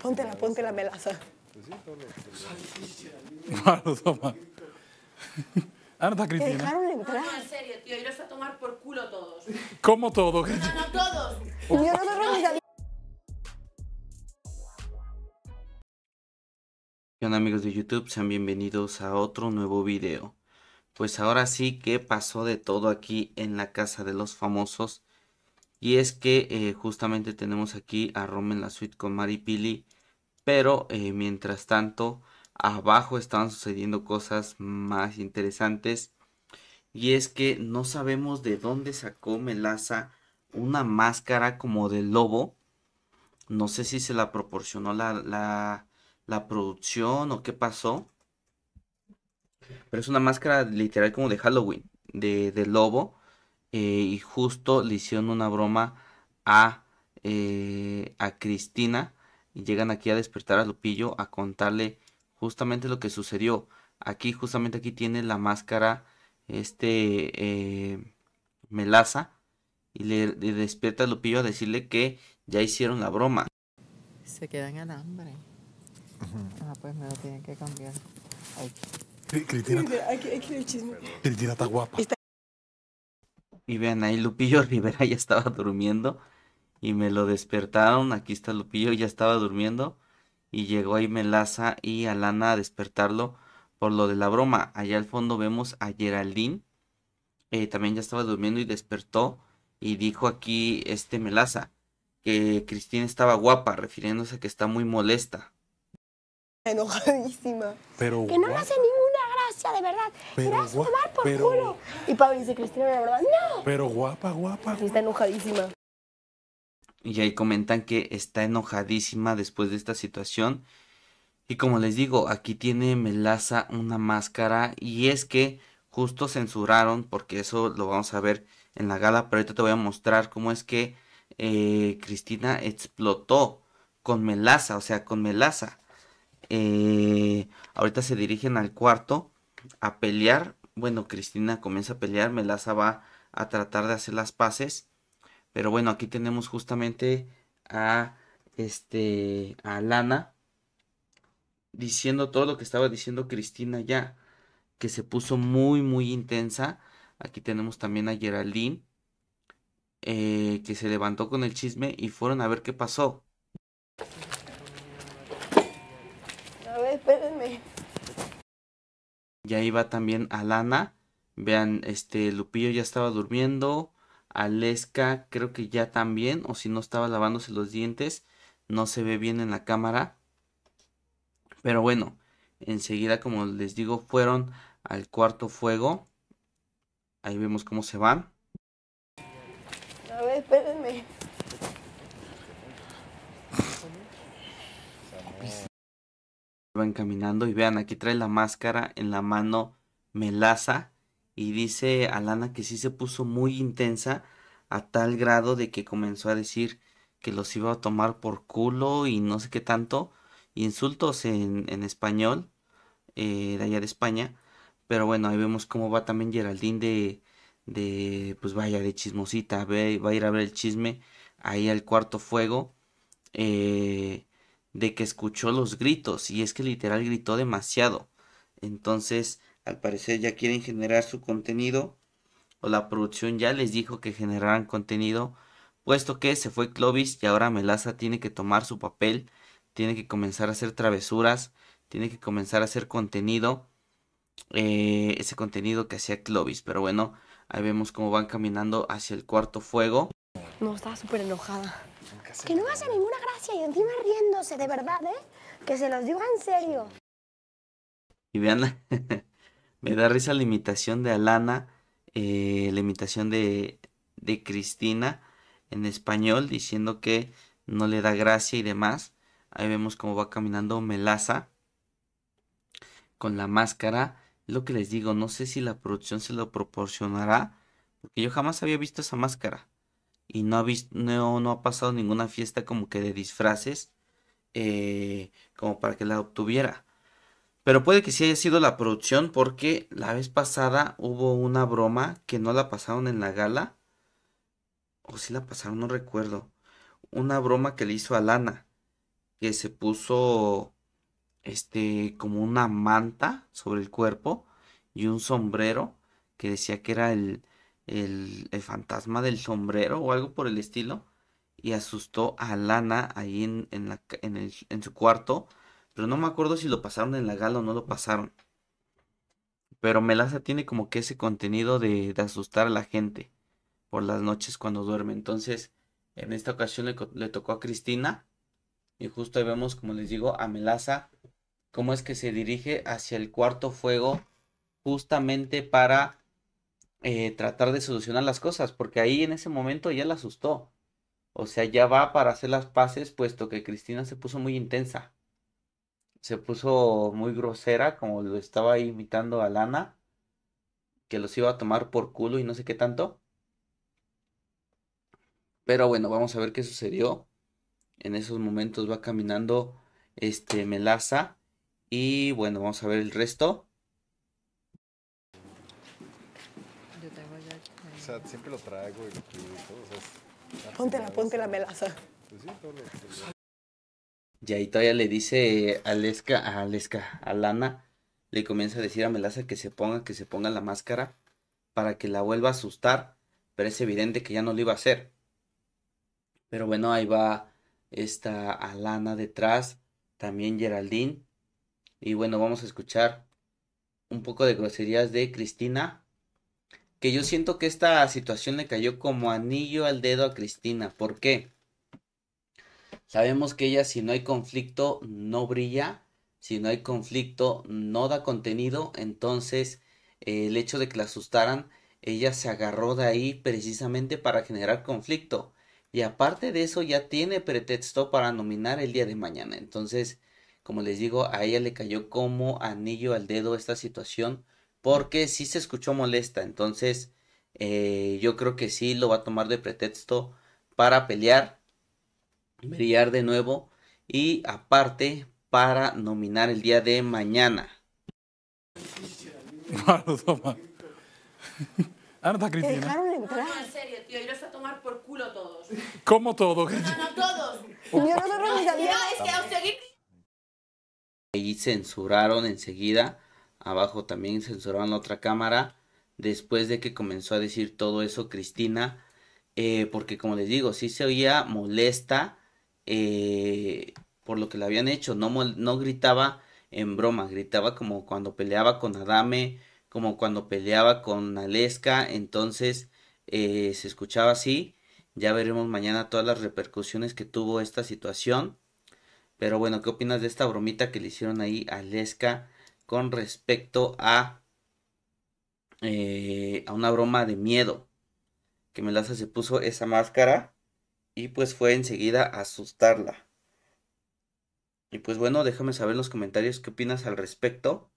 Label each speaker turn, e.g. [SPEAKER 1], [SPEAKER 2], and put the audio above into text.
[SPEAKER 1] Póntela, la melaza. Pues toma. Ah, no está Cristina. Te dejaron entrar. No, en serio, tío. Iros a tomar por culo todos. ¿Cómo todos? No, no, todos. Yo no amigos de YouTube? Sean bienvenidos a otro nuevo video. Pues ahora sí ¿qué pasó de todo aquí en la casa de los famosos. Y es que eh, justamente tenemos aquí a Roman en la suite con Mari Pili. Pero eh, mientras tanto, abajo estaban sucediendo cosas más interesantes. Y es que no sabemos de dónde sacó Melaza una máscara como de lobo. No sé si se la proporcionó la, la, producción o qué pasó. Pero es una máscara literal como de Halloween, de, de lobo eh, y justo le hicieron una broma a, eh, a Cristina y llegan aquí a despertar a Lupillo a contarle justamente lo que sucedió. Aquí, justamente aquí tiene la máscara este eh, Melaza y le, despierta a Lupillo a decirle que ya hicieron la broma. Se quedan al hambre. Ah, pues me lo tienen que cambiar. Cristina, está guapa. Y vean ahí, Lupillo Rivera ya estaba durmiendo. Y me lo despertaron. Aquí está Lupillo, ya estaba durmiendo. Y llegó ahí Melaza y Alana a despertarlo por lo de la broma. Allá al fondo vemos a Geraldine. Eh, también ya estaba durmiendo y despertó. Y dijo aquí este Melaza que Cristina estaba guapa, refiriéndose a que está muy molesta. Enojadísima. Pero que no lo hace ningún de verdad. por Y Pablo dice, Cristina, la verdad, no. Pero guapa, guapa. está enojadísima. Y ahí comentan que está enojadísima después de esta situación. Y como les digo, aquí tiene Melaza una máscara. Y es que justo censuraron, porque eso lo vamos a ver en la gala. Pero ahorita te voy a mostrar cómo es que eh, Cristina explotó con Melaza. O sea, con Melaza. Eh, ahorita se dirigen al cuarto a pelear. Bueno, Cristina comienza a pelear, Melaza va a tratar de hacer las paces. Pero bueno, aquí tenemos justamente a este a Lana diciendo todo lo que estaba diciendo Cristina ya, que se puso muy muy intensa. Aquí tenemos también a Geraldine eh, que se levantó con el chisme y fueron a ver qué pasó. Y ahí va también lana Vean, este Lupillo ya estaba durmiendo. Aleska creo que ya también. O si no estaba lavándose los dientes. No se ve bien en la cámara. Pero bueno, enseguida como les digo fueron al cuarto fuego. Ahí vemos cómo se van. A ver, espérenme. van caminando y vean, aquí trae la máscara en la mano Melaza y dice Alana que sí se puso muy intensa a tal grado de que comenzó a decir que los iba a tomar por culo y no sé qué tanto, insultos en, español eh, de allá de España, pero bueno, ahí vemos cómo va también Geraldine de, pues vaya, de chismosita, va, va a ir a ver el chisme ahí al cuarto fuego. Eh, de que escuchó los gritos y es que literal gritó demasiado. Entonces, al parecer ya quieren generar su contenido o la producción ya les dijo que generaran contenido, puesto que se fue Clovis y ahora Melaza tiene que tomar su papel, tiene que comenzar a hacer travesuras, tiene que comenzar a hacer contenido, eh, ese contenido que hacía Clovis. Pero bueno, ahí vemos cómo van caminando hacia el cuarto fuego. No, estaba súper enojada que no hace ninguna gracia y encima riéndose, de verdad, ¿eh? Que se los digo en serio. Y vean, me da risa la imitación de Alana, eh, la imitación de, Cristina en español, diciendo que no le da gracia y demás. Ahí vemos cómo va caminando Melaza con la máscara. lo que les digo, no sé si la producción se lo proporcionará, porque yo jamás había visto esa máscara y no ha, no, ha pasado ninguna fiesta como que de disfraces eh, como para que la obtuviera. Pero puede que sí haya sido la producción porque la vez pasada hubo una broma que no la pasaron en la gala. O si la pasaron, no recuerdo. Una broma que le hizo a Lana. Que se puso este como una manta sobre el cuerpo y un sombrero que decía que era el, el, fantasma del sombrero o algo por el estilo. Y asustó a Lana ahí en, su cuarto. Pero no me acuerdo si lo pasaron en la gala o no lo pasaron. Pero Melaza tiene como que ese contenido de, asustar a la gente por las noches cuando duerme. Entonces, en esta ocasión le, tocó a Cristina. Y justo ahí vemos, como les digo, a Melaza. Cómo es que se dirige hacia el cuarto fuego. Justamente para eh, tratar de solucionar las cosas, porque ahí en ese momento ya la asustó. O sea, ya va para hacer las paces, puesto que Cristina se puso muy intensa. Se puso muy grosera, como lo estaba imitando a Lana, que los iba a tomar por culo y no sé qué tanto. Pero bueno, vamos a ver qué sucedió. En esos momentos va caminando este Melaza. Y bueno, vamos a ver el resto. siempre lo traigo y melaza. y ahí todavía le dice a Lesca, a Lesca, a Lana, le comienza a decir a Melaza que se ponga, que se ponga la máscara para que la vuelva a asustar, pero es evidente que ya no lo iba a hacer. Pero bueno, ahí va esta Alana detrás, también Geraldine. Y bueno, vamos a escuchar un poco de groserías de Cristina que yo siento que esta situación le cayó como anillo al dedo a Cristina. ¿Por qué? Sabemos que ella si no hay conflicto no brilla, si no hay conflicto no da contenido, entonces eh, el hecho de que la asustaran, ella se agarró de ahí precisamente para generar conflicto. Y aparte de eso ya tiene pretexto para nominar el día de mañana. Entonces, como les digo, a ella le cayó como anillo al dedo esta situación porque sí se escuchó molesta. Entonces, eh, yo creo que sí lo va a tomar de pretexto para pelear, pelear de nuevo y aparte para nominar el día de mañana. Ah, ah, no está Cristina. ¿Te dejaron entrar? No, no, en serio, tío. voy a tomar por culo todos. ¿Cómo todos? No, no, todos. Yo no, no, no, es que a seguir... Y censuraron enseguida Abajo también censuraban la otra cámara después de que comenzó a decir todo eso Cristina, eh, porque como les digo, sí se oía molesta eh, por lo que le habían hecho, no, no gritaba en broma, gritaba como cuando peleaba con Adame, como cuando peleaba con Aleska, entonces eh, se escuchaba así, ya veremos mañana todas las repercusiones que tuvo esta situación, pero bueno, ¿qué opinas de esta bromita que le hicieron ahí a Aleska? con respecto a, eh, a una broma de miedo. Que Melaza se puso esa máscara y pues fue enseguida a asustarla. Y pues bueno, déjame saber en los comentarios qué opinas al respecto.